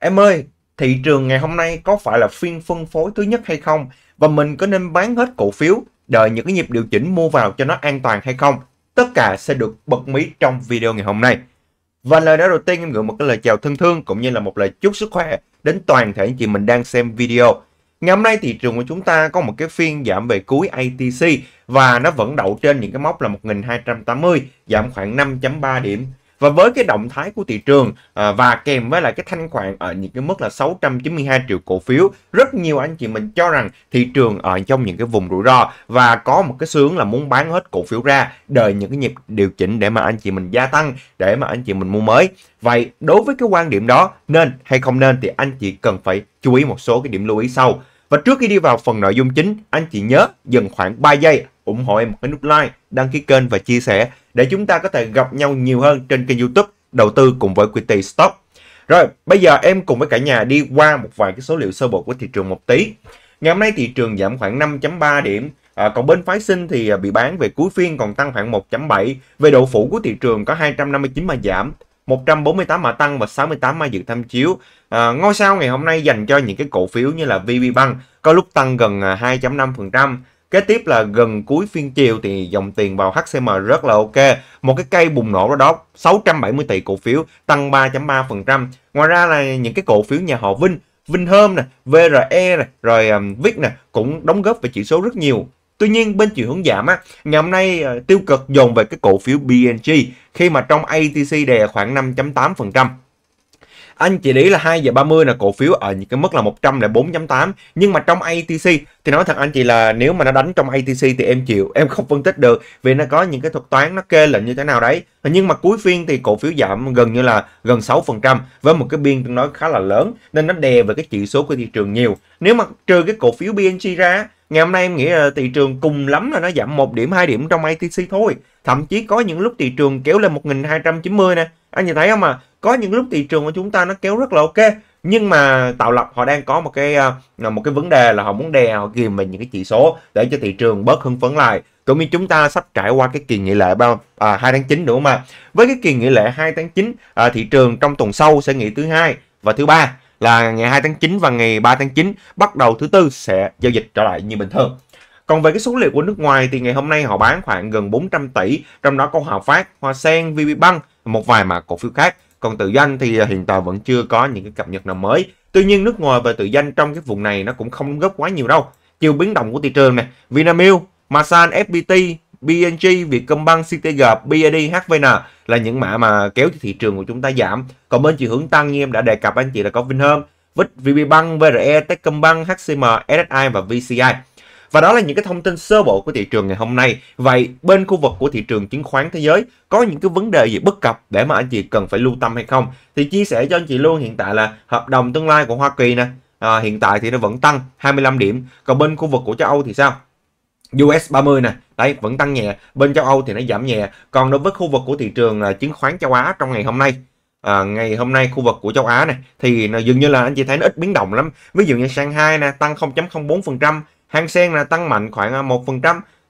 Em ơi, thị trường ngày hôm nay có phải là phiên phân phối thứ nhất hay không? Và mình có nên bán hết cổ phiếu, đợi những cái nhịp điều chỉnh mua vào cho nó an toàn hay không? Tất cả sẽ được bật mí trong video ngày hôm nay. Và lời đó đầu tiên em gửi một cái lời chào thân thương cũng như là một lời chúc sức khỏe đến toàn thể anh chị mình đang xem video. Ngày hôm nay thị trường của chúng ta có một cái phiên giảm về cuối ATC và nó vẫn đậu trên những cái mốc là 1280, giảm khoảng 5.3 điểm và với cái động thái của thị trường à, và kèm với lại cái thanh khoản ở những cái mức là 692 triệu cổ phiếu rất nhiều anh chị mình cho rằng thị trường ở trong những cái vùng rủi ro và có một cái sướng là muốn bán hết cổ phiếu ra đợi những cái nhịp điều chỉnh để mà anh chị mình gia tăng để mà anh chị mình mua mới vậy đối với cái quan điểm đó nên hay không nên thì anh chị cần phải chú ý một số cái điểm lưu ý sau và trước khi đi vào phần nội dung chính, anh chị nhớ dừng khoảng 3 giây ủng hộ em một cái nút like, đăng ký kênh và chia sẻ để chúng ta có thể gặp nhau nhiều hơn trên kênh YouTube đầu tư cùng với Quity Stock. Rồi, bây giờ em cùng với cả nhà đi qua một vài cái số liệu sơ bộ của thị trường một tí. Ngày hôm nay thị trường giảm khoảng 5.3 điểm, à, còn bên phái sinh thì à, bị bán về cuối phiên còn tăng khoảng 1.7. Về độ phủ của thị trường có 259 mã giảm, 148 mã tăng và 68 mã dự tham chiếu. À, ngôi sao ngày hôm nay dành cho những cái cổ phiếu như là VB Bank có lúc tăng gần 2.5%, à, Kế tiếp là gần cuối phiên chiều thì dòng tiền vào HCM rất là ok. Một cái cây bùng nổ đó đó 670 tỷ cổ phiếu tăng 3.3%. Ngoài ra là những cái cổ phiếu nhà họ Vinh, Vinh Vinhome nè, VRE nè, rồi um, VIX nè cũng đóng góp về chỉ số rất nhiều. Tuy nhiên bên chiều hướng giảm á, ngày hôm nay uh, tiêu cực dồn về cái cổ phiếu BNG khi mà trong ATC đè khoảng 5.8% anh chỉ lý là 2 giờ 30 là cổ phiếu ở những cái mức là 104.8 nhưng mà trong ATC thì nói thật anh chị là nếu mà nó đánh trong ATC thì em chịu em không phân tích được vì nó có những cái thuật toán nó kê lệnh như thế nào đấy nhưng mà cuối phiên thì cổ phiếu giảm gần như là gần 6% với một cái biên tương đối khá là lớn nên nó đè về cái chỉ số của thị trường nhiều nếu mà trừ cái cổ phiếu BNC ra ngày hôm nay em nghĩ là thị trường cùng lắm là nó giảm một điểm hai điểm trong ATC thôi thậm chí có những lúc thị trường kéo lên 1290 nè anh nhìn thấy không à có những lúc thị trường của chúng ta nó kéo rất là ok nhưng mà tạo lập họ đang có một cái ờ, một cái vấn đề là họ muốn đè họ kìm về những cái chỉ số để cho thị trường bớt hưng phấn lại cũng như chúng ta sắp trải qua cái kỳ nghỉ lễ bao à, 2 tháng 9 nữa mà với cái kỳ nghỉ lễ 2 tháng 9 à, thị trường trong tuần sau sẽ nghỉ thứ hai và thứ ba là ngày 2 tháng 9 và ngày 3 tháng 9 bắt đầu thứ tư sẽ giao dịch trở lại như bình thường còn về cái số liệu của nước ngoài thì ngày hôm nay họ bán khoảng gần 400 tỷ, trong đó có Hòa Phát, Hoa Sen, VPBank, một vài mã cổ phiếu khác. Còn tự doanh thì à, hiện tại vẫn chưa có những cái cập nhật nào mới. Tuy nhiên nước ngoài về tự doanh trong cái vùng này nó cũng không góp quá nhiều đâu. Chiều biến động của thị trường này, Vinamilk, Masan, FPT, BNG, Vietcombank, CTG, BID, HVN là những mã mà kéo thị trường của chúng ta giảm. Còn bên chiều hướng tăng như em đã đề cập anh chị là có Vinhome, VIT, VPBank, VRE, Techcombank, HCM, SSI và VCI. Và đó là những cái thông tin sơ bộ của thị trường ngày hôm nay. Vậy bên khu vực của thị trường chứng khoán thế giới có những cái vấn đề gì bất cập để mà anh chị cần phải lưu tâm hay không? Thì chia sẻ cho anh chị luôn hiện tại là hợp đồng tương lai của Hoa Kỳ nè. À, hiện tại thì nó vẫn tăng 25 điểm. Còn bên khu vực của châu Âu thì sao? US 30 nè, đấy vẫn tăng nhẹ, bên châu Âu thì nó giảm nhẹ. Còn đối với khu vực của thị trường là chứng khoán châu Á trong ngày hôm nay à, ngày hôm nay khu vực của châu Á này thì nó dường như là anh chị thấy nó ít biến động lắm. Ví dụ như Shanghai nè tăng 0.04%, Hang Seng là tăng mạnh khoảng 1%,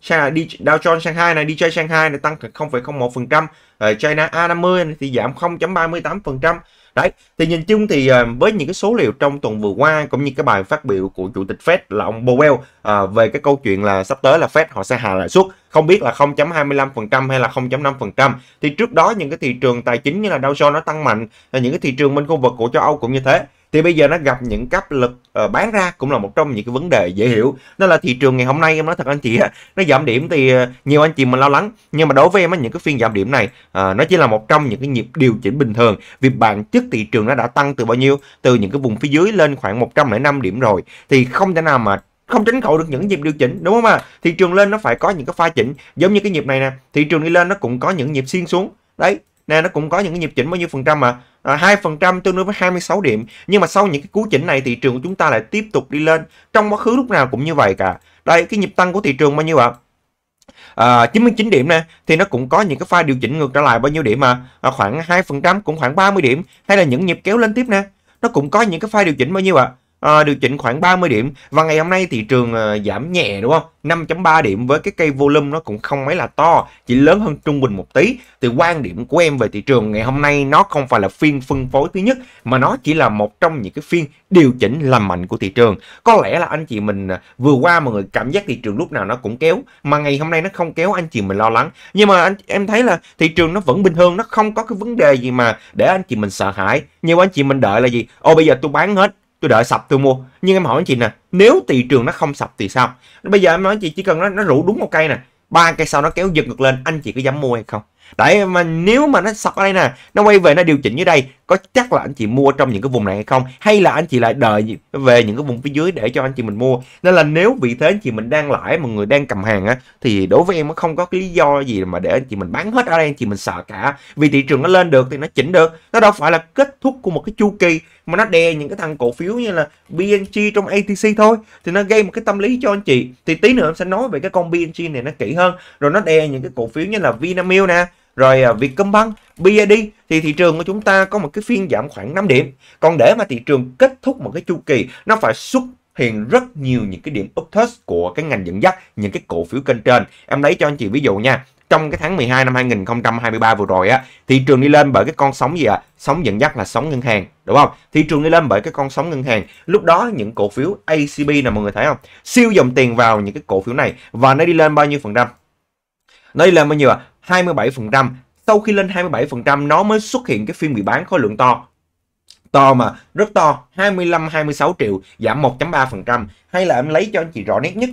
à, là Dow Jones Shanghai này, DJ Shanghai ờ, này tăng 0,01%, ở China A50 thì giảm 0.38%. Đấy, thì nhìn chung thì ờ, với những cái số liệu trong tuần vừa qua cũng như cái bài phát biểu của chủ tịch Fed là ông Powell à, về cái câu chuyện là sắp tới là Fed họ sẽ hạ lãi suất không biết là 0.25% hay là 0.5% thì trước đó những cái thị trường tài chính như là Dow Jones nó tăng mạnh là những cái thị trường bên khu vực của châu Âu cũng như thế thì bây giờ nó gặp những cấp lực uh, bán ra cũng là một trong những cái vấn đề dễ hiểu nên là thị trường ngày hôm nay em nói thật anh chị nó giảm điểm thì ờ, nhiều anh chị mình lo lắng nhưng mà đối với em những cái phiên giảm điểm này uh, nó chỉ là một trong những cái nhịp điều chỉnh bình thường vì bản chất thị trường nó đã tăng từ bao nhiêu từ những cái vùng phía dưới lên khoảng 105 điểm rồi thì không thể nào mà không tránh khỏi được những nhịp điều chỉnh đúng không ạ thị trường lên nó phải có những cái pha chỉnh giống như cái nhịp này nè thị trường đi lên nó cũng có những nhịp xiên xuống đấy nè nó cũng có những cái nhịp chỉnh bao nhiêu phần trăm mà à, 2% tương đương với 26 điểm. Nhưng mà sau những cái cú chỉnh này thị trường của chúng ta lại tiếp tục đi lên. Trong quá khứ lúc nào cũng như vậy cả. Đây cái nhịp tăng của thị trường bao nhiêu ạ? À? à, 99 điểm nè thì nó cũng có những cái pha điều chỉnh ngược trở lại bao nhiêu điểm mà à, khoảng 2% cũng khoảng 30 điểm hay là những nhịp kéo lên tiếp nè nó cũng có những cái pha điều chỉnh bao nhiêu ạ à? à, ờ, điều chỉnh khoảng 30 điểm và ngày hôm nay thị trường à, giảm nhẹ đúng không 5.3 điểm với cái cây volume nó cũng không mấy là to chỉ lớn hơn trung bình một tí thì quan điểm của em về thị trường ngày hôm nay nó không phải là phiên phân phối thứ nhất mà nó chỉ là một trong những cái phiên điều chỉnh làm mạnh của thị trường có lẽ là anh chị mình ờ, vừa qua mọi người cảm giác thị trường lúc nào nó cũng kéo mà ngày hôm nay nó không kéo anh chị mình lo lắng nhưng mà anh em thấy là thị trường nó vẫn bình thường nó không có cái vấn đề gì mà để anh chị mình sợ hãi nhiều anh chị mình đợi là gì ô bây giờ tôi bán hết tôi đợi sập tôi mua nhưng em hỏi anh chị nè nếu thị trường nó không sập thì sao bây giờ em nói chị chỉ cần nó nó rủ đúng một cây nè ba cây sau nó kéo giật ngược lên anh chị có dám mua hay không tại mà nếu mà nó sập ở đây nè nó quay về nó điều chỉnh ở đây có chắc là anh chị mua trong những cái vùng này hay không hay là anh chị lại đợi về những cái vùng phía dưới để cho anh chị mình mua nên là nếu vị thế anh chị mình đang lãi mà người đang cầm hàng á thì đối với em nó không có cái lý do gì mà để anh chị mình bán hết ở đây anh chị mình sợ cả vì thị trường nó lên được thì nó chỉnh được nó đâu phải là kết thúc của một cái chu kỳ mà nó đè những cái thằng cổ phiếu như là BNG trong ATC thôi thì nó gây một cái tâm lý cho anh chị thì tí nữa em sẽ nói về cái con BNG này nó kỹ hơn rồi nó đè những cái cổ phiếu như là Vinamilk nè rồi à, Vietcombank, BID thì thị trường của chúng ta có một cái phiên giảm khoảng 5 điểm. Còn để mà thị trường kết thúc một cái chu kỳ, nó phải xuất hiện rất nhiều những cái điểm uptrend của cái ngành dẫn dắt những cái cổ phiếu kênh trên. Em lấy cho anh chị ví dụ nha trong cái tháng 12 năm 2023 vừa rồi á, thị trường đi lên bởi cái con sóng gì ạ? À? Sóng dẫn dắt là sóng ngân hàng, đúng không? Thị trường đi lên bởi cái con sóng ngân hàng. Lúc đó những cổ phiếu ACB nè mọi người thấy không? Siêu dòng tiền vào những cái cổ phiếu này và nó đi lên bao nhiêu phần trăm? Nó đi lên bao nhiêu ạ? À? 27%. Sau khi lên 27% nó mới xuất hiện cái phiên bị bán khối lượng to to mà rất to 25 26 triệu giảm 1.3% hay là em lấy cho anh chị rõ nét nhất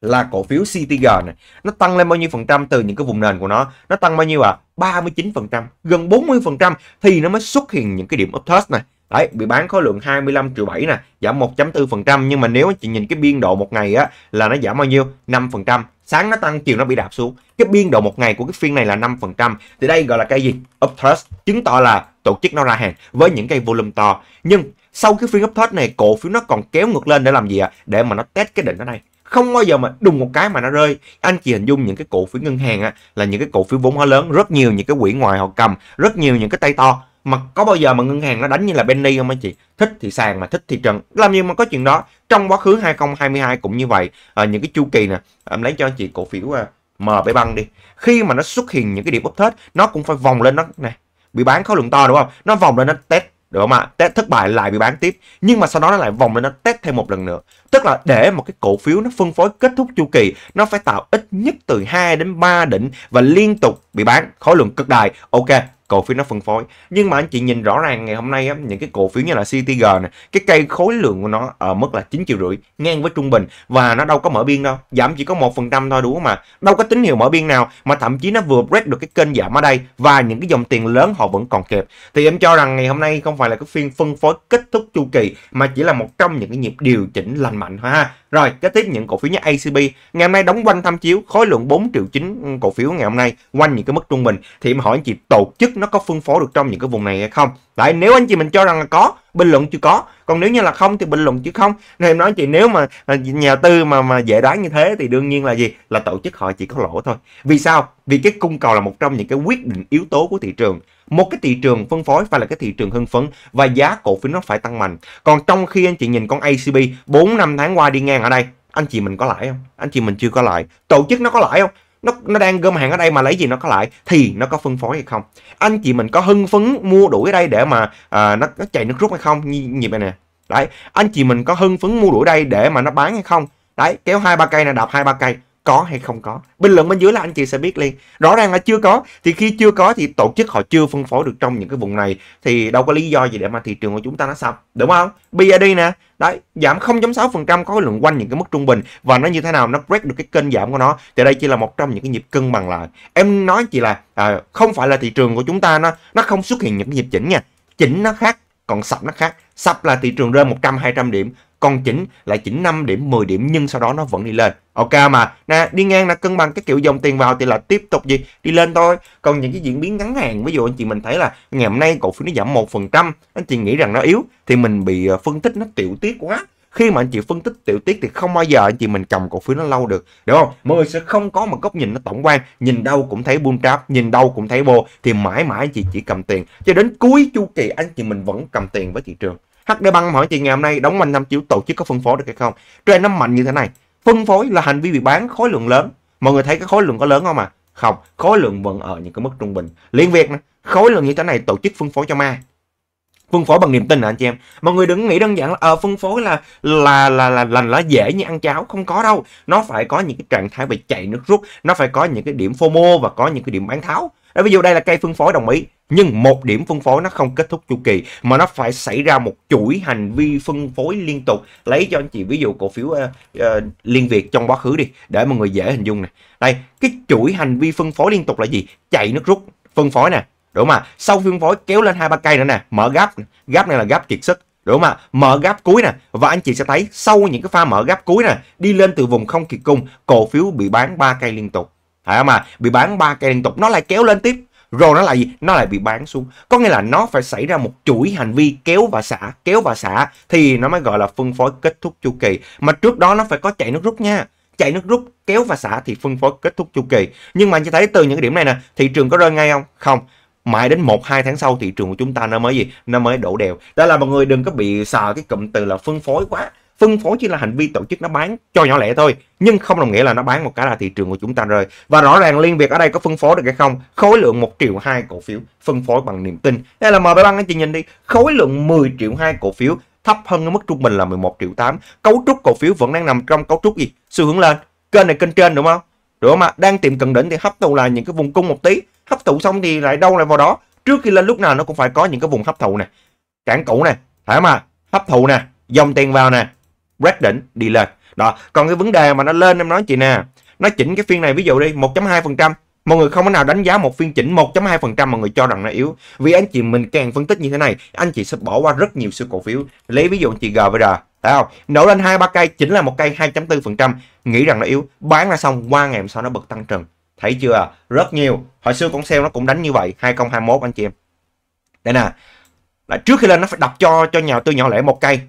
là cổ phiếu CTG này nó tăng lên bao nhiêu phần trăm từ những cái vùng nền của nó nó tăng bao nhiêu ạ à? 39% gần 40% thì nó mới xuất hiện những cái điểm upthrust này Đấy, bị bán khối lượng 25 triệu 7 nè, giảm 1.4% nhưng mà nếu chị nhìn cái biên độ một ngày á là nó giảm bao nhiêu? 5%. Sáng nó tăng, chiều nó bị đạp xuống. Cái biên độ một ngày của cái phiên này là 5%. Thì đây gọi là cái gì? Upthrust, chứng tỏ là tổ chức nó ra hàng với những cây volume to. Nhưng sau cái phiên upthrust này, cổ phiếu nó còn kéo ngược lên để làm gì ạ? À? Để mà nó test cái đỉnh ở đây không bao giờ mà đùng một cái mà nó rơi anh chị hình dung những cái cổ phiếu ngân hàng á, là những cái cổ phiếu vốn hóa lớn rất nhiều những cái quỹ ngoài họ cầm rất nhiều những cái tay to mà có bao giờ mà ngân hàng nó đánh như là Benny không anh chị thích thì sàn mà thích thì trần làm gì mà có chuyện đó trong quá khứ 2022 cũng như vậy à, những cái chu kỳ nè ờ, em lấy cho anh chị cổ phiếu à, ờ, MB băng đi khi mà nó xuất hiện những cái điểm bốc update nó cũng phải vòng lên nó này bị bán khối lượng to đúng không nó vòng lên nó test được không ạ? Test thất bại lại bị bán tiếp. Nhưng mà sau đó nó lại vòng lên nó test thêm một lần nữa. Tức là để một cái cổ phiếu nó phân phối kết thúc chu kỳ, nó phải tạo ít nhất từ 2 đến 3 đỉnh và liên tục bị bán khối lượng cực đại. Ok, cổ phiếu nó phân phối nhưng mà anh chị nhìn rõ ràng ngày hôm nay á, những cái cổ phiếu như là CTG này cái cây khối lượng của nó ở mức là 9 triệu rưỡi ngang với trung bình và nó đâu có mở biên đâu giảm chỉ có một phần trăm thôi đúng không mà đâu có tín hiệu mở biên nào mà thậm chí nó vừa break được cái kênh giảm ở đây và những cái dòng tiền lớn họ vẫn còn kẹp thì em cho rằng ngày hôm nay không phải là cái phiên phân phối kết thúc chu kỳ mà chỉ là một trong những cái nhịp điều chỉnh lành mạnh thôi ha rồi kế tiếp những cổ phiếu như ACB ngày hôm nay đóng quanh tham chiếu khối lượng 4 triệu chín cổ phiếu ngày hôm nay quanh những cái mức trung bình thì em hỏi anh chị tổ chức nó có phân phối được trong những cái vùng này hay không đấy nếu anh chị mình cho rằng là có bình luận chưa có còn nếu như là không thì bình luận chữ không nên em nói chị nếu mà à, nhà tư mà mà dễ đoán như thế thì đương nhiên là gì là tổ chức họ chỉ có lỗ thôi vì sao vì cái cung cầu là một trong những cái quyết định yếu tố của thị trường một cái thị trường phân phối phải là cái thị trường hưng phấn và giá cổ phiếu nó phải tăng mạnh còn trong khi anh chị nhìn con ACB 4 năm tháng qua đi ngang ở đây anh chị mình có lãi không anh chị mình chưa có lãi tổ chức nó có lãi không nó nó đang gom hàng ở đây mà lấy gì nó có lại thì nó có phân phối hay không anh chị mình có hưng phấn mua đuổi ở đây để mà à, nó, nó chạy nước rút hay không như, như vậy nè đấy anh chị mình có hưng phấn mua đuổi đây để mà nó bán hay không đấy kéo hai ba cây là đạp hai ba cây có hay không có bình luận bên dưới là anh chị sẽ biết liền rõ ràng là chưa có thì khi chưa có thì tổ chức họ chưa phân phối được trong những cái vùng này thì đâu có lý do gì để mà thị trường của chúng ta nó sập đúng không BID nè đấy giảm 0.6% có lượng quanh những cái mức trung bình và nó như thế nào nó break được cái kênh giảm của nó thì đây chỉ là một trong những cái nhịp cân bằng lại em nói chị là à, không phải là thị trường của chúng ta nó nó không xuất hiện những cái nhịp chỉnh nha chỉnh nó khác còn sập nó khác sập là thị trường rơi 100 200 điểm còn chỉnh lại chỉnh 5 điểm 10 điểm nhưng sau đó nó vẫn đi lên ok mà nè đi ngang là cân bằng cái kiểu dòng tiền vào thì là tiếp tục gì đi lên thôi còn những cái diễn biến ngắn hạn ví dụ anh chị mình thấy là ngày hôm nay cổ phiếu nó giảm một phần trăm anh chị nghĩ rằng nó yếu thì mình bị ờ, phân tích nó tiểu tiết quá khi mà anh chị phân tích tiểu tiết thì không bao giờ anh chị mình cầm cổ phiếu nó lâu được đúng không mọi người sẽ không có một góc nhìn nó tổng quan nhìn đâu cũng thấy bull trap nhìn đâu cũng thấy bô thì mãi mãi anh chị chỉ cầm tiền cho đến cuối chu kỳ anh chị mình vẫn cầm tiền với thị trường HD băng hỏi chị ngày hôm nay đóng quanh năm triệu tổ chức có phân phối được hay không? Trend nó mạnh như thế này. Phân phối là hành vi bị bán khối lượng lớn. Mọi người thấy cái khối lượng có lớn không mà? Không, khối lượng vẫn ở những cái mức trung bình. Liên Việt, khối lượng như thế này tổ chức phân phối cho ma phân phối bằng niềm tin hả anh chị em mọi người đừng nghĩ đơn giản là à, phân phối là là là là là, là dễ như ăn cháo không có đâu nó phải có những cái trạng thái về chạy nước rút nó phải có những cái điểm fomo và có những cái điểm bán tháo đó, ví dụ đây là cây phân phối đồng ý nhưng một điểm phân phối nó không kết thúc chu kỳ mà nó phải xảy ra một chuỗi hành vi phân phối liên tục lấy cho anh chị ví dụ cổ phiếu uh, uh, liên việt trong quá khứ đi để mọi người dễ hình dung này đây cái chuỗi hành vi phân phối liên tục là gì chạy nước rút phân phối nè đúng mà sau phân phối kéo lên hai ba cây nữa nè mở gáp gáp này là gáp kiệt sức đúng mà mở gáp cuối nè và anh chị sẽ thấy sau những cái pha mở gáp cuối nè đi lên từ vùng không kỳ cung cổ phiếu bị bán ba cây liên tục phải mà bị bán ba cây liên tục nó lại kéo lên tiếp rồi nó lại gì nó lại bị bán xuống có nghĩa là nó phải xảy ra một chuỗi hành vi kéo và xả kéo và xả thì nó mới gọi là phân phối kết thúc chu kỳ mà trước đó nó phải có chạy nước rút nha chạy nước rút kéo và xả thì phân phối kết thúc chu kỳ nhưng mà anh chị thấy từ những cái điểm này nè thị trường có rơi ngay không không mãi đến 1 2 tháng sau thị trường của chúng ta nó mới gì nó mới đổ đèo đó là mọi người đừng có bị sợ cái cụm từ là phân phối quá phân phối chỉ là hành vi tổ chức nó bán cho nhỏ lẻ thôi nhưng không đồng nghĩa là nó bán một cái là thị trường của chúng ta rơi và rõ ràng liên việt ở đây có phân phối được hay không khối lượng 1 triệu hai cổ phiếu phân phối bằng niềm tin đây là mời bạn anh chị nhìn đi khối lượng 10 triệu hai cổ phiếu thấp hơn cái mức trung bình là 11 triệu 8 cấu trúc cổ phiếu vẫn đang nằm trong cấu trúc gì xu hướng lên kênh này kênh trên đúng không đúng mà đang tìm cận đỉnh thì hấp thụ lại những cái vùng cung một tí hấp thụ xong thì lại đâu lại vào đó trước khi lên lúc nào nó cũng phải có những cái vùng hấp thụ này cản cũ này phải mà hấp thụ nè dòng tiền vào nè Red đỉnh đi lên. Đó, còn cái vấn đề mà nó lên em nói chị nè, nó chỉnh cái phiên này ví dụ đi 1.2%, mọi người không có nào đánh giá một phiên chỉnh 1.2% mà người cho rằng nó yếu. Vì anh chị mình càng phân tích như thế này, anh chị sẽ bỏ qua rất nhiều siêu cổ phiếu. Lấy ví dụ anh chị GVR, thấy không? Nổ lên hai ba cây chỉnh là một cây 2.4%, nghĩ rằng nó yếu, bán ra xong qua ngày hôm sau nó bật tăng trần. Thấy chưa? Rất nhiều. Hồi xưa con sale nó cũng đánh như vậy 2021 anh chị em. Đây nè. Là trước khi lên nó phải đập cho cho nhà tư nhỏ lẻ một cây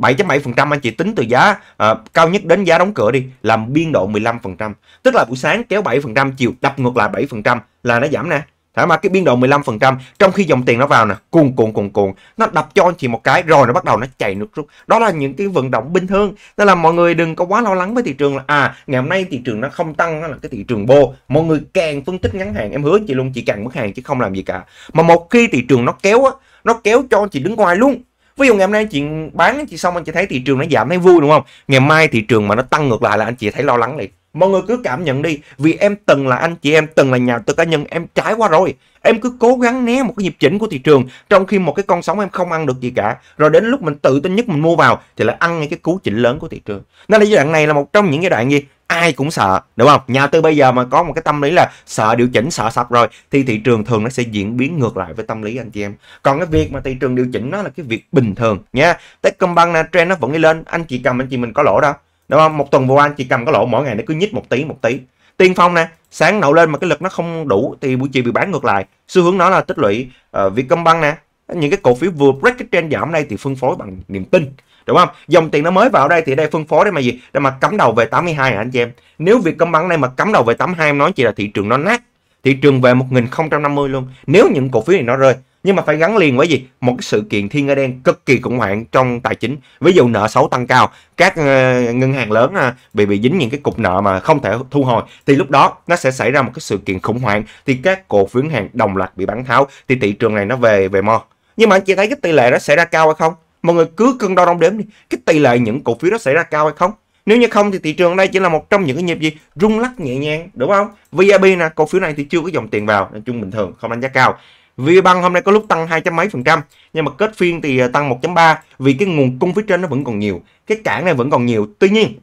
7.7% anh chị tính từ giá à, cao nhất đến giá đóng cửa đi làm biên độ 15%. Tức là buổi sáng kéo 7%, chiều đập ngược lại 7% là nó giảm nè. Thả mà cái biên độ 15% trong khi dòng tiền nó vào nè, cuồn cuồn cuồn cuồn, nó đập cho anh chị một cái rồi nó bắt đầu nó chạy nước rút. Đó là những cái vận động bình thường. Nên là mọi người đừng có quá lo lắng với thị trường là à, ngày hôm nay thị trường nó không tăng nó là cái thị trường bô. Mọi người càng phân tích ngắn hạn em hứa chị luôn chị càng mất hàng chứ không làm gì cả. Mà một khi thị trường nó kéo á, nó kéo cho anh chị đứng ngoài luôn ví dụ ngày hôm nay chị bán chị xong anh chị thấy thị trường nó giảm thấy vui đúng không ngày mai thị trường mà nó tăng ngược lại là anh chị thấy lo lắng liền mọi người cứ cảm nhận đi vì em từng là anh chị em từng là nhà tư cá nhân em trải qua rồi em cứ cố gắng né một cái nhịp chỉnh của thị trường trong khi một cái con sóng em không ăn được gì cả rồi đến lúc mình tự tin nhất mình mua vào thì lại ăn ngay cái cú chỉnh lớn của thị trường nên là giai đoạn này là một trong những giai đoạn gì ai cũng sợ đúng không nhà tư bây giờ mà có một cái tâm lý là sợ điều chỉnh sợ sập rồi thì thị trường thường nó sẽ diễn biến ngược lại với tâm lý anh chị em còn cái việc mà thị trường điều chỉnh nó là cái việc bình thường nha Techcombank là trend nó vẫn đi lên anh chị cầm anh chị mình có lỗ đâu đúng không một tuần vừa qua anh chị cầm có lỗ mỗi ngày nó cứ nhích một tí một tí tiên phong nè sáng nậu lên mà cái lực nó không đủ thì buổi chiều bị bán ngược lại xu hướng nó là tích lũy uh, ờ, băng nè những cái cổ phiếu vừa break cái trend giảm đây thì phân phối bằng niềm tin đúng không dòng tiền nó mới vào đây thì đây phân phối để mà gì để mà cắm đầu về 82 hả anh chị em nếu việc công bằng này mà cắm đầu về 82 em nói chị là thị trường nó nát thị trường về 1050 luôn nếu những cổ phiếu này nó rơi nhưng mà phải gắn liền với gì một cái sự kiện thiên nga đen cực kỳ khủng hoảng trong tài chính ví dụ nợ xấu tăng cao các ờ, ngân hàng lớn à, bị bị dính những cái cục nợ mà không thể thu hồi thì lúc đó nó sẽ xảy ra một cái sự kiện khủng hoảng thì các cổ phiếu hàng đồng loạt bị bán tháo thì thị trường này nó về về mo nhưng mà anh chị thấy cái tỷ lệ nó xảy ra cao hay không mọi người cứ cân đo đong đếm đi cái tỷ lệ những cổ phiếu đó xảy ra cao hay không nếu như không thì thị trường ở đây chỉ là một trong những cái nhịp gì rung lắc nhẹ nhàng đúng không VIP nè cổ phiếu này thì chưa có dòng tiền vào nói chung bình thường không đánh giá cao VBank hôm nay có lúc tăng hai trăm mấy phần trăm nhưng mà kết phiên thì à, tăng 1.3 vì cái nguồn cung phía trên nó vẫn còn nhiều cái cản này vẫn còn nhiều tuy nhiên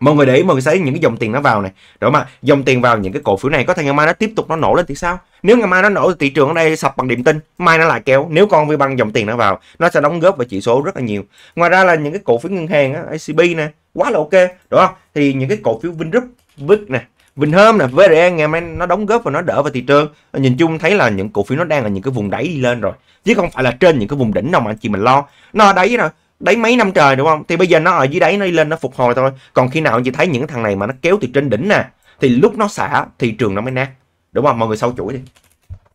mọi người để ý mọi người thấy những cái dòng tiền nó vào này đúng không ạ dòng tiền vào những cái cổ phiếu này có thể ngày mai nó tiếp tục nó nổ lên thì sao nếu ngày mai nó nổ thì thị trường ở đây sập bằng điểm tin mai nó lại kéo nếu con vi bằng dòng tiền nó vào nó sẽ đóng góp vào chỉ số rất là nhiều ngoài ra là những cái cổ phiếu ngân hàng á, acb nè quá là ok đúng không thì những cái cổ phiếu vingroup vic nè Vinhome nè, VRE ngày mai nó đóng góp và nó đỡ vào thị trường. Nhìn chung thấy là những cổ phiếu nó đang ở những cái vùng đáy đi lên rồi. Chứ không phải là trên những cái vùng đỉnh nào mà anh chị mình lo. Nó đấy rồi đấy mấy năm trời đúng không thì bây giờ nó ở dưới đáy nó đi lên nó phục hồi thôi còn khi nào chị thấy những thằng này mà nó kéo từ trên đỉnh nè thì lúc nó xả thị trường nó mới nát đúng không mọi người sau chuỗi đi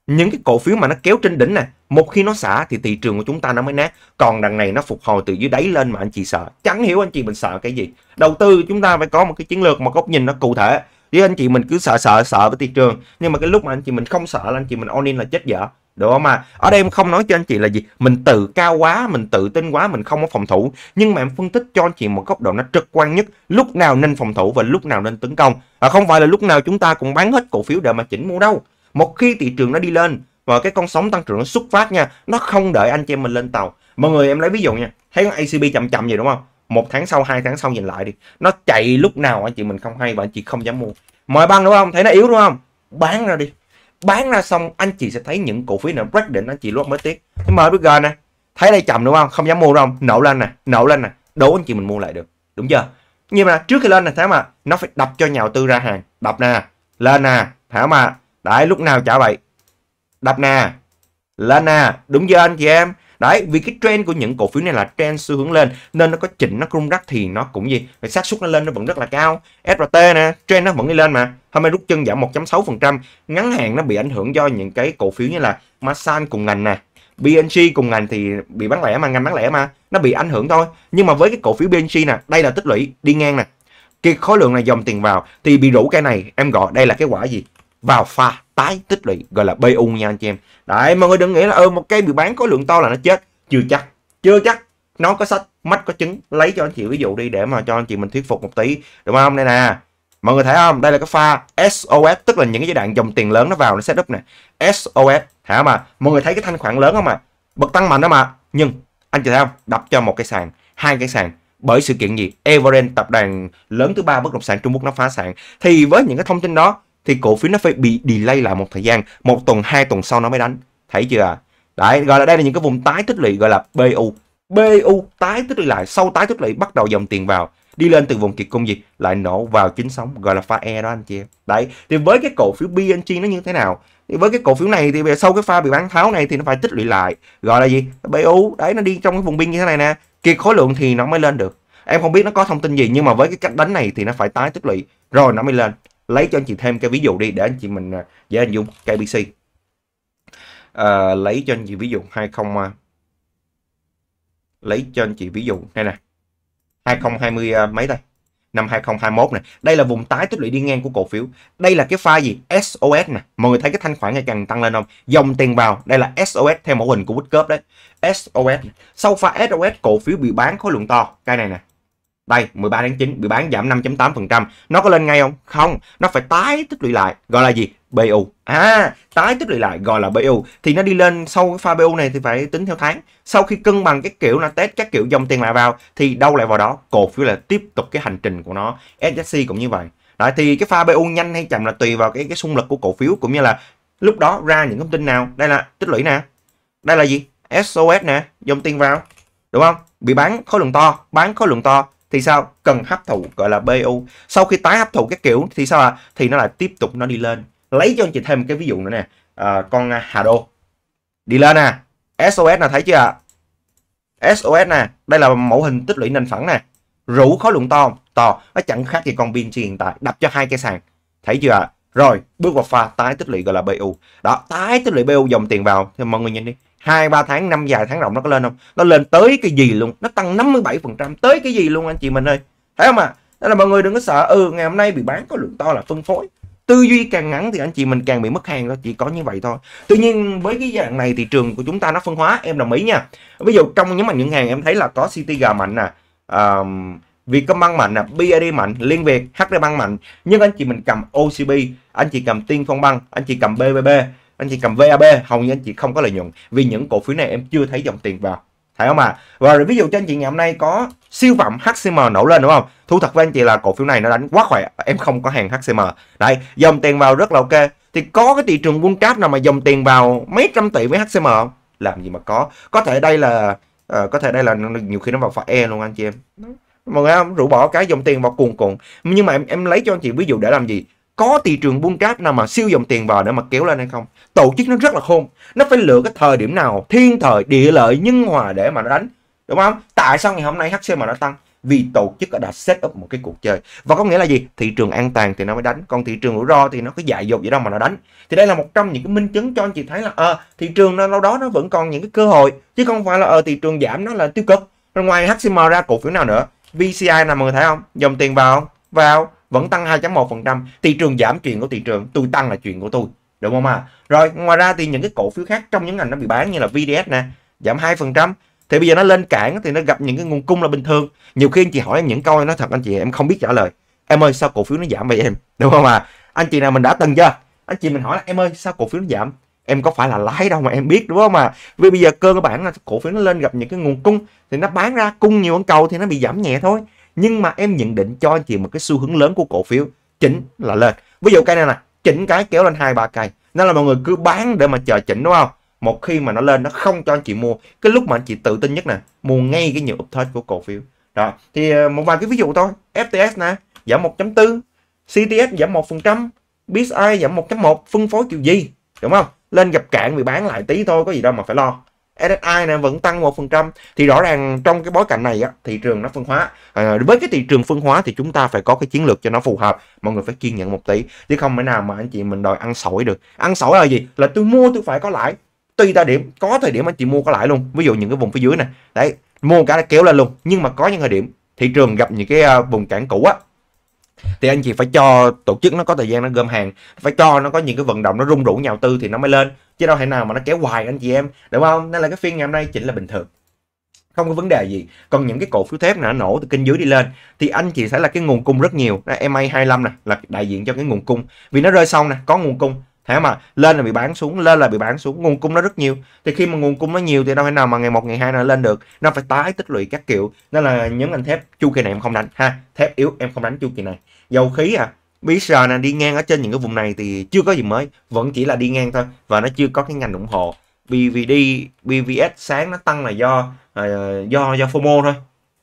những cái cổ phiếu mà nó kéo trên đỉnh nè một khi nó xả thì thị trường của chúng ta nó mới nát còn đằng này nó phục hồi từ dưới đáy lên mà anh chị sợ chẳng hiểu anh chị mình sợ cái gì đầu tư chúng ta phải có một cái chiến lược một góc nhìn nó cụ thể chứ anh chị mình cứ sợ sợ sợ với thị trường nhưng mà cái lúc mà anh chị mình không sợ là anh chị mình all in là chết dở được không à? Ở đây em không nói cho anh chị là gì? Mình tự cao quá, mình tự tin quá, mình không có phòng thủ. Nhưng mà em phân tích cho anh chị một góc độ nó trực quan nhất. Lúc nào nên phòng thủ và lúc nào nên tấn công. và không phải là lúc nào chúng ta cũng bán hết cổ phiếu để mà chỉnh mua đâu. Một khi thị trường nó đi lên và cái con sóng tăng trưởng nó xuất phát nha. Nó không đợi anh chị em mình lên tàu. Mọi người em lấy ví dụ nha. Thấy con ACB chậm chậm vậy đúng không? Một tháng sau, hai tháng sau nhìn lại đi. Nó chạy lúc nào anh chị mình không hay và anh chị không dám mua. Mọi băng đúng không? Thấy nó yếu đúng không? Bán ra đi bán ra xong anh chị sẽ thấy những cổ phiếu nào break đỉnh anh chị lúc mới tiếc nhưng mà MBG nè thấy đây chậm đúng không không dám mua đâu nổ lên nè nổ lên nè đố anh chị mình mua lại được đúng chưa nhưng mà trước khi lên này thế mà nó phải đập cho nhà đầu tư ra hàng đập nè lên nè thả mà đấy lúc nào chả vậy đập nè lên nè đúng chưa anh chị em Đấy, vì cái trend của những cổ phiếu này là trend xu hướng lên nên nó có chỉnh nó rung rắc thì nó cũng gì? xác suất nó lên nó vẫn rất là cao. SRT nè, trend nó vẫn đi lên mà. Hôm nay rút chân giảm 1.6%, ngắn hạn nó bị ảnh hưởng do những cái cổ phiếu như là Masan cùng ngành nè, BNG cùng ngành thì bị bán lẻ mà ngành bán lẻ mà nó bị ảnh hưởng thôi. Nhưng mà với cái cổ phiếu BNG nè, đây là tích lũy đi ngang nè. Cái khối lượng này dòng tiền vào thì bị rủ cái này, em gọi đây là cái quả gì? vào pha tái tích lũy gọi là BU nha anh chị em. Đấy mọi người đừng nghĩ là ơ ừ, một cây bị bán có lượng to là nó chết, chưa chắc, chưa chắc nó có sách, mắt có chứng, lấy cho anh chị ví dụ đi để mà cho anh chị mình thuyết phục một tí, đúng không? Đây nè. Mọi người thấy không? Đây là cái pha SOS tức là những cái giai đoạn dòng tiền lớn nó vào nó setup nè. SOS thả mà. Mọi người thấy cái thanh khoản lớn không mà. Bật tăng mạnh đó mà. Nhưng anh chị thấy không? Đập cho một cái sàn, hai cái sàn bởi sự kiện gì Everend tập đoàn lớn thứ ba bất động sản Trung Quốc nó phá sản thì với những cái thông tin đó thì cổ phiếu nó phải bị delay lại một thời gian một tuần hai tuần sau nó mới đánh thấy chưa đấy gọi là đây là những cái vùng tái tích lũy gọi là bu bu tái tích lũy lại sau tái tích lũy bắt đầu dòng tiền vào đi lên từ vùng kiệt cung gì lại nổ vào chính sóng gọi là pha e đó anh chị em đấy thì với cái cổ phiếu bng nó như thế nào thì với cái cổ phiếu này thì về sau cái pha bị bán tháo này thì nó phải tích lũy lại gọi là gì bu đấy nó đi trong cái vùng biên như thế này nè kiệt khối lượng thì nó mới lên được em không biết nó có thông tin gì nhưng mà với cái cách đánh này thì nó phải tái tích lũy rồi nó mới lên lấy cho anh chị thêm cái ví dụ đi để anh chị mình à, dễ hình dung KBC à, lấy cho anh chị ví dụ 20 à, lấy cho anh chị ví dụ đây nè 2020 à, mấy đây năm 2021 này đây là vùng tái tích lũy đi ngang của cổ phiếu đây là cái pha gì SOS nè mọi người thấy cái thanh khoản ngày càng tăng lên không dòng tiền vào đây là SOS theo mẫu hình của Woodcup đấy SOS sau pha SOS cổ phiếu bị bán khối lượng to cái này nè đây 13 tháng 9 bị bán giảm 5.8% nó có lên ngay không không nó phải tái tích lũy lại gọi là gì BU e à tái tích lũy lại gọi là BU e thì nó đi lên sau cái pha BU e này thì phải tính theo tháng sau khi cân bằng cái kiểu là test các kiểu dòng tiền lại vào thì đâu lại vào đó cổ phiếu là tiếp tục cái hành trình của nó SJC cũng như vậy Đấy, thì cái pha BU nhanh hay chậm là tùy vào cái cái xung lực của cổ phiếu cũng như là lúc đó ra những thông tin nào đây là tích lũy nè đây là gì SOS nè dòng tiền vào đúng không bị bán khối lượng to bán khối lượng to thì sao cần hấp thụ gọi là bu sau khi tái hấp thụ các kiểu thì sao ạ à? thì nó lại tiếp tục nó đi lên lấy cho anh chị thêm một cái ví dụ nữa nè à, con à, hà đô đi lên nè sos nè thấy chưa ạ à? sos nè đây là mẫu hình tích lũy nền phẳng nè rủ khối lượng to to nó chẳng khác gì con png hiện tại đập cho hai cây sàn thấy chưa ạ à? rồi bước vào pha tái tích lũy gọi là bu đó tái tích lũy bu dòng tiền vào thì mọi người nhìn đi hai ba tháng năm dài tháng rộng nó có lên không nó lên tới cái gì luôn nó tăng 57 phần trăm tới cái gì luôn anh chị mình ơi thấy không ạ à? đó là mọi người đừng có sợ ừ ngày hôm nay bị bán có lượng to là phân phối tư duy càng ngắn thì anh chị mình càng bị mất hàng đó chỉ có như vậy thôi tuy nhiên với cái dạng này thị trường của chúng ta nó phân hóa em đồng ý nha ví dụ trong những ngành những hàng em thấy là có CTG mạnh nè um, Vietcombank mạnh nè, BID mạnh, Liên Việt, HD mạnh. Nhưng anh chị mình cầm OCB, anh chị cầm Tiên Phong băng anh chị cầm BBB anh chị cầm VAB hầu như anh chị không có lợi nhuận vì những cổ phiếu này em chưa thấy dòng tiền vào thấy không ạ à? và ví dụ cho anh chị ngày hôm nay có siêu phẩm HCM nổ lên đúng không thu thật với anh chị là cổ phiếu này nó đánh quá khỏe em không có hàng HCM đấy dòng tiền vào rất là ok thì có cái thị trường bull cap nào mà dòng tiền vào mấy trăm tỷ với HCM không làm gì mà có có thể đây là uh, có thể đây là nhiều khi nó vào phải e luôn anh chị em mọi người không rủ bỏ cái dòng tiền vào cuồn cuộn nhưng mà em em lấy cho anh chị ví dụ để làm gì có thị trường bull trap nào mà siêu dòng tiền vào để mà kéo lên hay không tổ chức nó rất là khôn nó phải lựa cái thời điểm nào thiên thời địa lợi nhân hòa để mà nó đánh đúng không tại sao ngày hôm nay HCM nó tăng vì tổ chức đã set up một cái cuộc chơi và có nghĩa là gì thị trường an toàn thì nó mới đánh còn thị trường rủi ro thì nó cứ dại dột vậy đâu mà nó đánh thì đây là một trong những cái minh chứng cho anh chị thấy là à, thị trường nó lâu đó nó vẫn còn những cái cơ hội chứ không phải là ở ờ, à, thị trường giảm nó là tiêu cực rồi ngoài HCM ra cổ phiếu nào nữa VCI nào mọi người thấy không dòng tiền vào không vào vẫn tăng 2.1%. Thị trường giảm chuyện của thị trường, tôi tăng là chuyện của tôi. Đúng không ạ? À? Rồi, ngoài ra thì những cái cổ phiếu khác trong những ngành nó bị bán như là VDS nè, giảm 2%. Thì bây giờ nó lên cảng thì nó gặp những cái nguồn cung là bình thường. Nhiều khi anh chị hỏi em những câu nó thật anh chị em không biết trả lời. Em ơi sao cổ phiếu nó giảm vậy em? Đúng không ạ? À? Anh chị nào mình đã từng chưa? Anh chị mình hỏi là em ơi sao cổ phiếu nó giảm? em có phải là lái đâu mà em biết đúng không à vì bây giờ cơ bản là cổ phiếu nó lên gặp những cái nguồn cung thì nó bán ra cung nhiều hơn cầu thì nó bị giảm nhẹ thôi nhưng mà em nhận định cho anh chị một cái xu hướng lớn của cổ phiếu chỉnh là lên ví dụ cây này nè chỉnh cái kéo lên hai ba cây nên là mọi người cứ bán để mà chờ chỉnh đúng không một khi mà nó lên nó không cho anh chị mua cái lúc mà anh chị tự tin nhất nè mua ngay cái nhiều uptrend của cổ phiếu đó thì ờ, một vài cái ví dụ thôi FTS nè giảm 1.4 CTS giảm 1% BSI giảm 1.1 phân phối kiểu gì đúng không lên gặp cạn bị bán lại tí thôi có gì đâu mà phải lo SSI này vẫn tăng 1% thì rõ ràng trong cái bối cảnh này á, thị trường nó phân hóa à, với cái thị trường phân hóa thì chúng ta phải có cái chiến lược cho nó phù hợp mọi người phải kiên nhẫn một tí chứ không phải nào mà anh chị mình đòi ăn sỏi được ăn sỏi là gì là tôi mua tôi phải có lãi tùy thời điểm có thời điểm anh chị mua có lãi luôn ví dụ những cái vùng phía dưới này đấy mua cái kéo lên luôn nhưng mà có những thời điểm thị trường gặp những cái à, vùng cản cũ á thì anh chị phải cho tổ chức nó có thời gian nó gom hàng phải cho nó có những cái vận động nó rung rủ nhà đầu tư thì nó mới lên chứ đâu thể nào mà nó kéo hoài anh chị em đúng không nên là cái phiên ngày hôm nay chỉnh là bình thường không có vấn đề gì còn những cái cổ phiếu thép nào nổ từ kinh dưới đi lên thì anh chị sẽ là cái nguồn cung rất nhiều đó, MA 25 nè là đại diện cho cái nguồn cung vì nó rơi xong nè có nguồn cung thế mà lên là bị bán xuống lên là bị bán xuống nguồn cung nó rất nhiều thì khi mà nguồn cung nó nhiều thì đâu thể nào mà ngày một ngày hai nó lên được nó phải tái tích lũy các kiểu nên là những anh thép chu kỳ này em không đánh ha thép yếu em không đánh chu kỳ này dầu khí à bây giờ nè đi ngang ở trên những cái vùng này thì chưa có gì mới vẫn chỉ là đi ngang thôi và nó chưa có cái ngành ủng hộ BVD BVS sáng nó tăng là do uh, do do FOMO thôi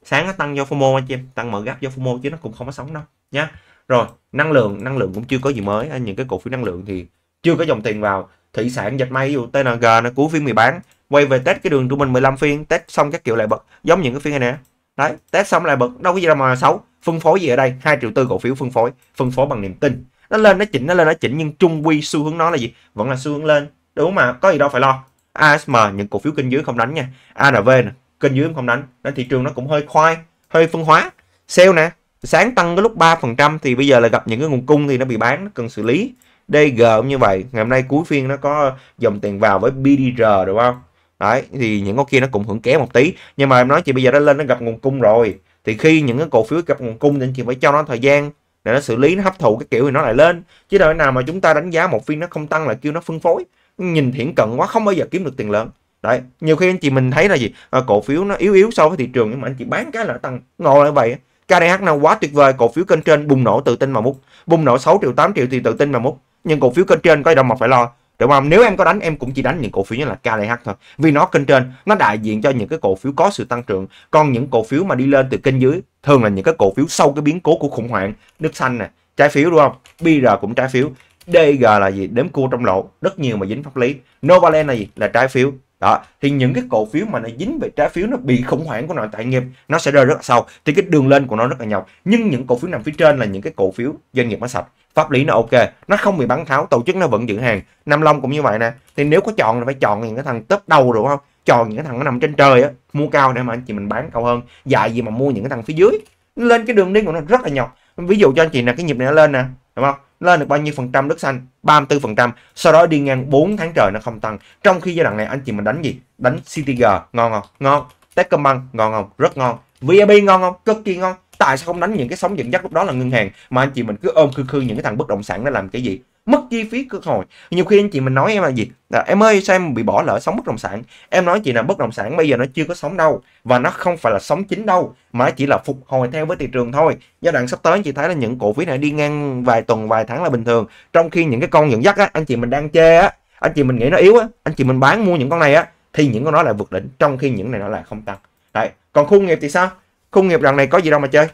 sáng nó tăng do FOMO anh em tăng mở gấp do FOMO chứ nó cũng không có sống đâu nhá rồi năng lượng năng lượng cũng chưa có gì mới những cái cổ phiếu năng lượng thì chưa có dòng tiền vào thủy sản dệt may dù TNG nó cuối phiên bị bán quay về test cái đường trung bình 15 phiên test xong các kiểu lại bật giống những cái phiên này nè đấy test xong lại bật đâu có gì đâu mà xấu phân phối gì ở đây hai triệu tư cổ phiếu phân phối phân phối bằng niềm tin nó lên nó chỉnh nó lên nó chỉnh nhưng trung quy xu hướng nó là gì vẫn là xu hướng lên đúng mà có gì đâu phải lo ASM những cổ phiếu kênh dưới không đánh nha ARV nè kênh dưới không đánh nên thị trường nó cũng hơi khoai hơi phân hóa sale nè sáng tăng cái lúc 3% thì bây giờ là gặp những cái nguồn cung thì nó bị bán nó cần xử lý DG cũng như vậy ngày hôm nay cuối phiên nó có dòng tiền vào với BDR đúng không Đấy, thì những con kia nó cũng hưởng kéo một tí. Nhưng mà em nói chị bây giờ nó lên nó gặp nguồn cung rồi. Thì khi những cái cổ phiếu gặp nguồn cung thì chị phải cho nó thời gian để nó xử lý nó hấp thụ cái kiểu thì nó lại lên. Chứ đâu nào mà chúng ta đánh giá một phiên nó không tăng là kêu nó phân phối. Nhìn thiển cận quá không bao giờ kiếm được tiền lớn. Đấy, nhiều khi anh chị mình thấy là gì? À, cổ phiếu nó yếu yếu so với thị trường nhưng mà anh chị bán cái là tăng. Ngồi lại vậy. KDH nào quá tuyệt vời, cổ phiếu kênh trên bùng nổ tự tin mà múc. Bùng nổ 6 triệu 8 triệu thì tự tin mà múc. Nhưng cổ phiếu kênh trên có gì đâu mà phải lo đúng không nếu em có đánh em cũng chỉ đánh những cổ phiếu như là KLH thôi vì nó kênh trên nó đại diện cho những cái cổ phiếu có sự tăng trưởng còn những cổ phiếu mà đi lên từ kênh dưới thường là những cái cổ phiếu sau cái biến cố của khủng hoảng nước xanh nè trái phiếu đúng không BR cũng trái phiếu DG là gì đếm cua trong lỗ rất nhiều mà dính pháp lý Novaland là gì là trái phiếu đó thì những cái cổ phiếu mà nó dính về trái phiếu nó bị khủng hoảng của nội tại nghiệp nó sẽ rơi rất là sâu thì cái đường lên của nó rất là nhọc nhưng những cổ phiếu nằm phía trên là những cái cổ phiếu doanh nghiệp nó sạch pháp lý nó ok nó không bị bán tháo tổ chức nó vẫn giữ hàng nam long cũng như vậy nè thì nếu có chọn là phải chọn những cái thằng top đầu đúng không chọn những cái thằng nó nằm trên trời á mua cao để mà anh chị mình bán cao hơn dài gì mà mua những cái thằng phía dưới lên cái đường đi của nó rất là nhọc ví dụ cho anh chị là cái nhịp này nó lên nè đúng không lên được bao nhiêu phần trăm đất xanh 34 phần trăm sau đó đi ngang 4 tháng trời nó không tăng trong khi giai đoạn này anh chị mình đánh gì đánh CTG ngon không ngon Techcombank ngon không rất ngon VIP ngon không cực kỳ ngon tại sao không đánh những cái sóng dẫn dắt lúc đó là ngân hàng mà anh chị mình cứ ôm khư khư những cái thằng bất động sản nó làm cái gì mất chi phí cơ hội nhiều khi anh chị mình nói em là gì là, em ơi sao em bị bỏ lỡ sống bất động sản em nói chị là bất động sản bây giờ nó chưa có sống đâu và nó không phải là sống chính đâu mà chỉ là phục hồi theo với thị trường thôi giai đoạn sắp tới anh chị thấy là những cổ phiếu này đi ngang vài tuần vài tháng là bình thường trong khi những cái con dẫn dắt á anh chị mình đang chê á anh chị mình nghĩ nó yếu á anh chị mình bán mua những con này á thì những con đó là vượt đỉnh trong khi những này nó là không tăng đấy còn khu nghiệp thì sao khu nghiệp lần này có gì đâu mà chơi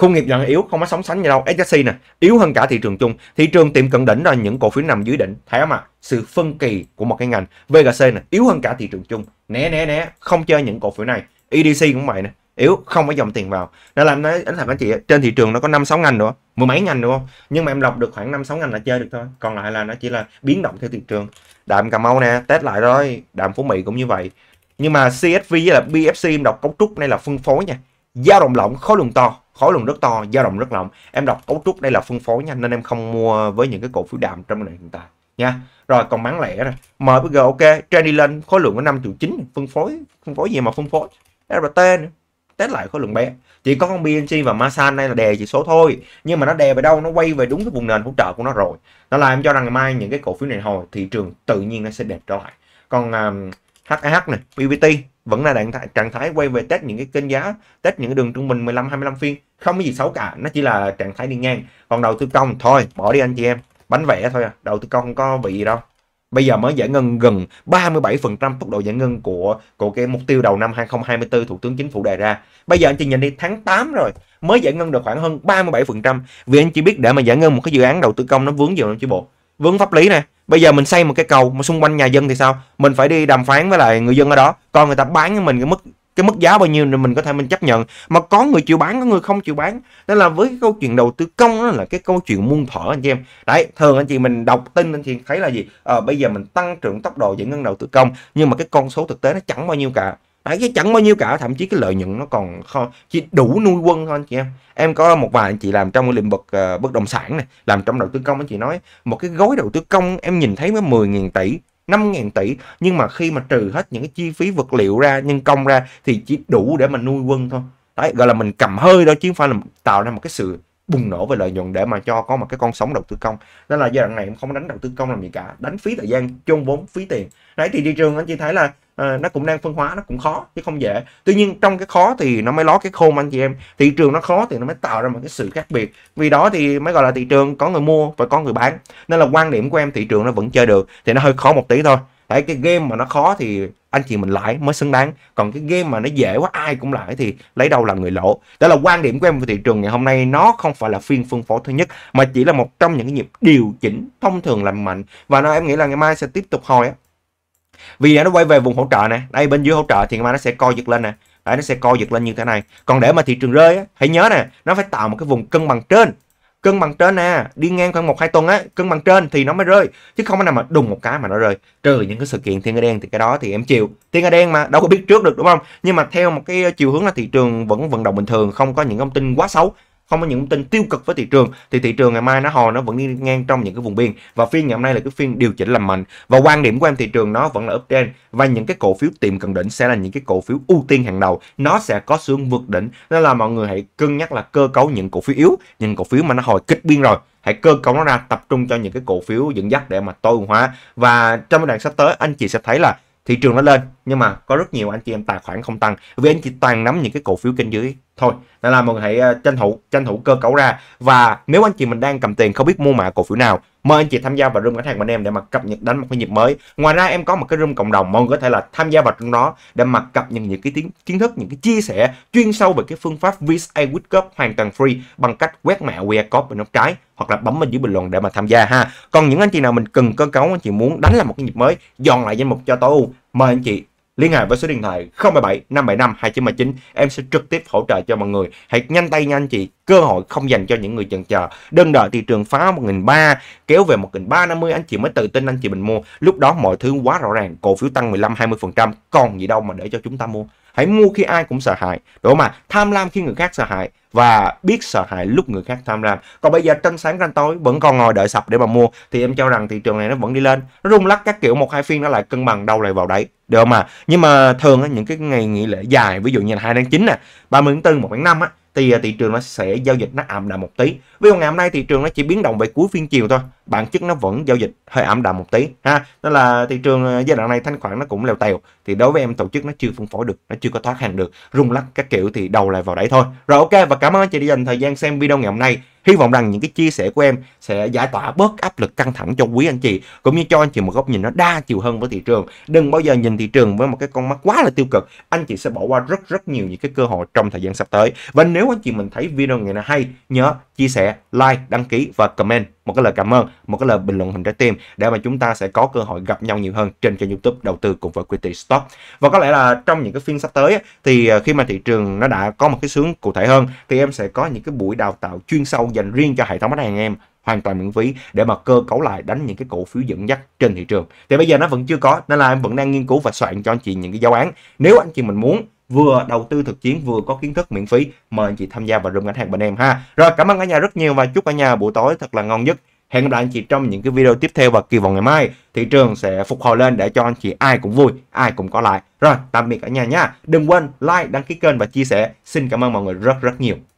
khu nghiệp nhận yếu không có sóng sánh gì đâu SJC nè yếu hơn cả thị trường chung thị trường tìm cận đỉnh là những cổ phiếu nằm dưới đỉnh thấy không ạ sự phân kỳ của một cái ngành VGC nè yếu hơn cả thị trường chung né né né không chơi những cổ phiếu này EDC cũng vậy nè yếu không có dòng tiền vào nên làm nói anh thằng anh chị trên thị trường nó có năm sáu ngành nữa mười mấy ngành đúng không nhưng mà em lọc được khoảng năm sáu ngành là chơi được thôi còn lại là nó chỉ là biến động theo thị trường đạm cà mau nè test lại rồi đạm phú mỹ cũng như vậy nhưng mà csv với là bfc em đọc cấu trúc này là phân phối nha dao động lỏng khối lượng to khối lượng rất to dao động rất lỏng em đọc cấu trúc đây là phân phối nha nên em không mua với những cái cổ phiếu đạm trong này hiện tại nha rồi còn bán lẻ rồi MBG ok trend đi lên khối lượng có 5 triệu chín phân phối phân phối gì mà phân phối RT nữa test lại khối lượng bé chỉ có con BNC và Masan đây là đè chỉ số thôi nhưng mà nó đè về đâu nó quay về đúng cái vùng nền hỗ trợ của nó rồi nó là em cho rằng ngày mai những cái cổ phiếu này hồi thị trường tự nhiên nó sẽ đẹp trở lại còn um, à, HAH này PVT vẫn là trạng thái, trạng thái quay về test những cái kênh giá test những cái đường trung bình 15 25 phiên không có gì xấu cả nó chỉ là trạng thái đi ngang còn đầu tư công thôi bỏ đi anh chị em bánh vẽ thôi à. đầu tư công không có bị gì đâu bây giờ mới giải ngân gần 37% tốc độ giải ngân của của cái mục tiêu đầu năm 2024 thủ tướng chính phủ đề ra bây giờ anh chị nhìn đi tháng 8 rồi mới giải ngân được khoảng hơn 37% vì anh chị biết để mà giải ngân một cái dự án đầu tư công nó vướng nhiều lắm chứ bộ vướng pháp lý này bây giờ mình xây một cái cầu mà xung quanh nhà dân thì sao mình phải đi đàm phán với lại người dân ở đó còn người ta bán cho mình cái mức cái mức giá bao nhiêu thì mình có thể mình chấp nhận mà có người chịu bán có người không chịu bán nên là với cái câu chuyện đầu tư công đó là cái câu chuyện muôn thở anh chị em đấy thường anh chị mình đọc tin anh chị thấy là gì à, bây giờ mình tăng trưởng tốc độ giải ngân đầu tư công nhưng mà cái con số thực tế nó chẳng bao nhiêu cả Đấy chứ chẳng bao nhiêu cả Thậm chí cái lợi nhuận nó còn không, Chỉ đủ nuôi quân thôi anh chị em Em có một vài anh chị làm trong lĩnh vực uh, bất động sản này Làm trong đầu tư công anh chị nói Một cái gói đầu tư công em nhìn thấy mới 10.000 tỷ 5.000 tỷ nhưng mà khi mà trừ hết những cái chi phí vật liệu ra nhân công ra thì chỉ đủ để mà nuôi quân thôi đấy gọi là mình cầm hơi đó chứ không phải là tạo ra một cái sự bùng nổ về lợi nhuận để mà cho có một cái con sóng đầu tư công nên là giai đoạn này em không đánh đầu tư công làm gì cả đánh phí thời gian chôn vốn phí tiền đấy thì thị trường anh chị thấy là à, nó cũng đang phân hóa nó cũng khó chứ không dễ tuy nhiên trong cái khó thì nó mới ló cái khôn anh chị em thị trường nó khó thì nó mới tạo ra một cái sự khác biệt vì đó thì mới gọi là thị trường có người mua và có người bán nên là quan điểm của em thị trường nó vẫn chơi được thì nó hơi khó một tí thôi đấy cái game mà nó khó thì anh chị mình lãi mới xứng đáng còn cái game mà nó dễ quá ai cũng lãi thì lấy đâu là người lỗ đó là quan điểm của em về thị trường ngày hôm nay nó không phải là phiên phân phối thứ nhất mà chỉ là một trong những cái nhịp điều chỉnh thông thường làm mạnh và nó em nghĩ là ngày mai sẽ tiếp tục hồi á vì nó quay về vùng hỗ trợ này đây bên dưới hỗ trợ thì ngày mai nó sẽ co giật lên nè đấy nó sẽ co giật lên như thế này còn để mà thị trường rơi á hãy nhớ nè nó phải tạo một cái vùng cân bằng trên cân bằng trên à đi ngang khoảng một hai tuần á cân bằng trên thì nó mới rơi chứ không có nào mà đùng một cái mà nó rơi trừ những cái sự kiện thiên nga đen thì cái đó thì em chịu thiên nga đen mà đâu có biết trước được đúng không nhưng mà theo một cái chiều hướng là thị trường vẫn vận động bình thường không có những thông tin quá xấu không có những thông tin tiêu cực với thị trường thì thị trường ngày mai nó hồi nó vẫn đi ngang trong những cái vùng biên và phiên ngày hôm nay là cái phiên điều chỉnh làm mạnh và quan điểm của em thị trường nó vẫn là uptrend và những cái cổ phiếu tiềm cận đỉnh sẽ là những cái cổ phiếu ưu tiên hàng đầu nó sẽ có xương vượt đỉnh nên là mọi người hãy cân nhắc là cơ cấu những cổ phiếu yếu những cổ phiếu mà nó hồi kịch biên rồi hãy cơ cấu nó ra tập trung cho những cái cổ phiếu dẫn dắt để mà tối ưu hóa và trong đoạn sắp tới anh chị sẽ thấy là thị trường nó lên nhưng mà có rất nhiều anh chị em tài khoản không tăng vì anh chị toàn nắm những cái cổ phiếu kênh dưới thôi nên là mọi người hãy tranh thủ tranh thủ cơ cấu ra và nếu anh chị mình đang cầm tiền không biết mua mã cổ phiếu nào mời anh chị tham gia vào room ngân hàng anh em để mà cập nhật đánh một cái nhịp mới ngoài ra em có một cái room cộng đồng mọi người có thể là tham gia vào trong đó để mà cập nhật những cái tiếng kiến thức những cái chia sẻ chuyên sâu về cái phương pháp visa world cup hoàn toàn free bằng cách quét mã qr code bên góc trái hoặc là bấm bên dưới bình luận để mà tham gia ha còn những anh chị nào mình cần cơ cấu anh chị muốn đánh là một cái nhịp mới dọn lại danh mục cho tối ưu mời anh chị liên hệ với số điện thoại 077 575 2919 em sẽ trực tiếp hỗ trợ cho mọi người hãy nhanh tay nha anh chị cơ hội không dành cho những người chần chờ đơn đợi thị trường phá 1 ba kéo về 1.350 anh chị mới tự tin anh chị mình mua lúc đó mọi thứ quá rõ ràng cổ phiếu tăng 15 20 còn gì đâu mà để cho chúng ta mua Hãy mua khi ai cũng sợ hãi, đúng không ạ? Tham lam khi người khác sợ hãi và biết sợ hãi lúc người khác tham lam. Còn bây giờ tranh sáng tranh tối vẫn còn ngồi đợi sập để mà mua thì em cho rằng thị trường này nó vẫn đi lên. Nó rung lắc các kiểu một hai phiên nó lại cân bằng đâu lại vào đấy. Được không ạ? Nhưng mà thường á, những cái ngày nghỉ lễ dài ví dụ như là hai tháng 9 nè, mươi tháng 4, một tháng năm á thì à, thị trường nó sẽ giao dịch nó ảm đạm một tí. Vì ngày hôm nay thị trường nó chỉ biến động về cuối phiên chiều thôi, bản chất nó vẫn giao dịch hơi ảm đạm một tí ha. Nên là thị trường à, giai đoạn này thanh khoản nó cũng lèo tèo thì đối với em tổ chức nó chưa phân phối được, nó chưa có thoát hàng được, rung lắc các kiểu thì đầu lại vào đấy thôi. Rồi ok và cảm ơn anh chị đã dành thời gian xem video ngày hôm nay. Hy vọng rằng những cái chia sẻ của em sẽ giải tỏa bớt áp lực căng thẳng cho quý anh chị cũng như cho anh chị một góc nhìn nó đa chiều hơn với thị trường. Đừng bao giờ nhìn thị trường với một cái con mắt quá là tiêu cực. Anh chị sẽ bỏ qua rất rất nhiều những cái cơ hội trong thời gian sắp tới. Và nếu anh chị mình thấy video ngày này hay nhớ chia sẻ, like, đăng ký và comment một cái lời cảm ơn một cái lời bình luận hình trái tim để mà chúng ta sẽ có cơ hội gặp nhau nhiều hơn trên kênh youtube đầu tư cùng với Quitty Stock và có lẽ là trong những cái phiên sắp tới thì ờ, khi mà thị trường nó đã có một cái sướng cụ thể hơn thì em sẽ có những cái buổi đào tạo chuyên sâu dành riêng cho hệ thống khách hàng em hoàn toàn miễn phí để mà cơ cấu lại đánh những cái cổ phiếu dẫn dắt trên thị trường thì bây giờ nó vẫn chưa có nên là em vẫn đang nghiên cứu và soạn cho anh chị những cái giáo án nếu anh chị mình muốn vừa đầu tư thực chiến vừa có kiến thức miễn phí mời anh chị tham gia vào room ngành hàng bên em ha rồi cảm ơn cả nhà rất nhiều và chúc cả nhà buổi tối thật là ngon nhất hẹn gặp lại anh chị trong những cái video tiếp theo và kỳ vọng ngày mai thị trường sẽ phục hồi lên để cho anh chị ai cũng vui ai cũng có lại rồi tạm biệt cả nhà nha đừng quên like đăng ký kênh và chia sẻ xin cảm ơn mọi người rất rất nhiều